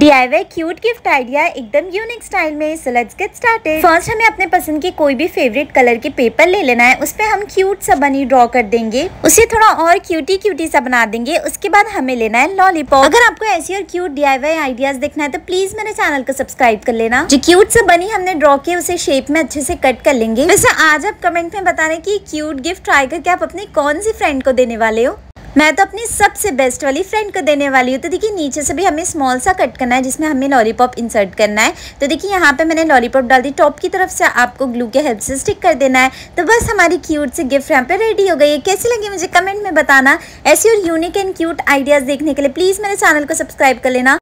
DIY cute gift idea एकदम unique style में so let's get started first हमें अपने पसंद के कोई भी फेवरेट कलर के पेपर ले लेना है उस पर हम क्यूट सा बनी ड्रॉ कर देंगे उसे थोड़ा और क्यूटी क्यूटी सा बना देंगे उसके बाद हमें लेना है लॉलीपॉप अगर आपको ऐसी और क्यूट डीआईवाई आइडियाज देखना है तो प्लीज मेरे चैनल को सब्सक्राइब कर लेना जो क्यूट सा बनी हमने ड्रॉ किया उसे शेप में अच्छे से कट कर लेंगे वैसे आज आप कमेंट में बताने की क्यूट गिफ्ट ट्राई करके आप अपने कौन सी फ्रेंड को देने वाले हो मैं तो अपनी सबसे बेस्ट वाली फ्रेंड को देने वाली हूँ तो देखिए नीचे से भी हमें स्मॉल सा कट करना है जिसमें हमें लॉलीपॉप इंसर्ट करना है तो देखिए यहाँ पे मैंने लॉलीपॉप डाल दी टॉप की तरफ से आपको ग्लू के हेल्प से स्टिक कर देना है तो बस हमारी क्यूट से गिफ्ट यहाँ पे रेडी हो गई है कैसी लगी मुझे कमेंट में बताना ऐसी और यूनिक एंड क्यूट आइडियाज़ देखने के लिए प्लीज़ मेरे चैनल को सब्सक्राइब कर लेना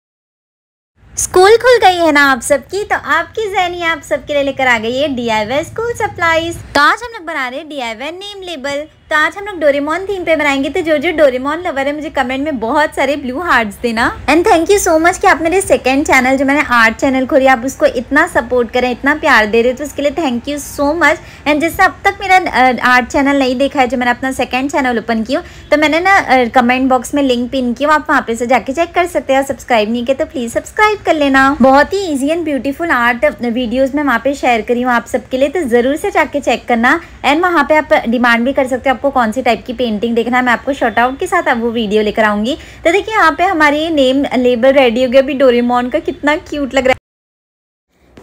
स्कूल खुल गई है ना आप सबकी तो आपकी जहनी आप सबके लिए लेकर आ गई है D I Y school supplies तो आज हम लोग बना रहे हैं D I Y name label तो आज हम लोग डोरेमोन थीम पे बनाएंगे तो जो जो डोरेमोन लवर है मुझे कमेंट में बहुत सारे ब्लू हार्ट्स देना and thank you so much कि आप मेरे सेकंड चैनल जो मैंने आर्ट चैनल खोली आप उसको इतना सपोर्ट करें इतना प्यार दे रहे तो उसके लिए thank you so much and जैसे अब तक मेरा आर्ट चैनल नहीं देखा है जो मैंने अपना सेकेंड चैनल ओपन किया तो मैंने ना कमेंट बॉक्स में लिंक पिन किया आप वहाँ पे से जाके चेक कर सकते हैं सब्सक्राइब नहीं किया तो प्लीज सब्सक्राइब कर लेना बहुत ही easy and beautiful art videos में वहाँ पे शेयर करी हूँ आप सबके लिए तो जरूर से जाके चेक करना एंड वहाँ पे आप डिमांड भी कर सकते हो आपको कौन सी टाइप की पेंटिंग देखना है मैं आपको शॉर्ट आउट के साथ वो वीडियो लेकर आऊंगी तो देखिए यहाँ पे हमारे नेम लेबल रेडी हो गया अभी डोरेमोन का कितना क्यूट लग रहा है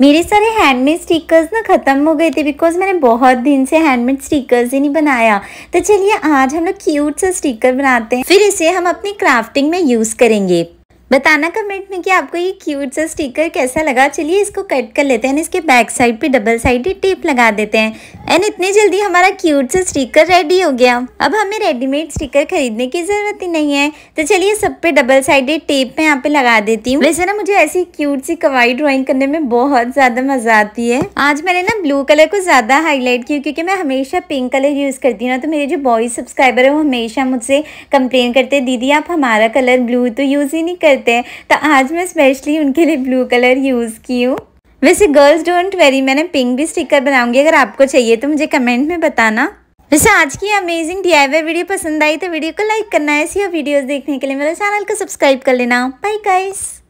मेरे सारे हैंडमेड स्टिकर्स ना ख़त्म हो गए थे बिकॉज मैंने बहुत दिन से हैंडमेड स्टिकर्स ही नहीं बनाया तो चलिए आज हम लोग क्यूट सा स्टिकर बनाते हैं फिर इसे हम अपनी क्राफ्टिंग में यूज़ करेंगे बताना कमेंट में कि आपको ये क्यूट सा स्टिकर कैसा लगा चलिए इसको कट कर लेते हैं इसके बैक साइड पे डबल साइडेड टेप लगा देते हैं एंड इतनी जल्दी हमारा क्यूट सा स्टिकर रेडी हो गया अब हमें रेडीमेड स्टिकर खरीदने की ज़रूरत ही नहीं है तो चलिए सब पे डबल साइडेड टेप मैं यहाँ पे लगा देती हूँ वैसे ना मुझे ऐसी क्यूट सी कवाई ड्रॉइंग करने में बहुत ज़्यादा मज़ा आती है आज मैंने ना ब्लू कलर को ज़्यादा हाईलाइट किया क्यूँकी मैं हमेशा पिंक कलर यूज़ करती हूँ ना तो मेरे जो बॉयज़ सब्सक्राइबर है वो हमेशा मुझसे कंप्लेन करते दीदी आप हमारा कलर ब्लू तो यूज़ ही नहीं करते रहते हैं तो आज मैं स्पेशली उनके लिए ब्लू कलर यूज़ की हूँ वैसे गर्ल्स डोंट वेरी मैंने पिंक भी स्टिकर बनाऊंगी अगर आपको चाहिए तो मुझे कमेंट में बताना वैसे आज की अमेजिंग डी वीडियो पसंद आई तो वीडियो को लाइक करना ऐसी और वीडियोस देखने के लिए मेरे चैनल को सब्सक्राइब कर लेना बाय गाइस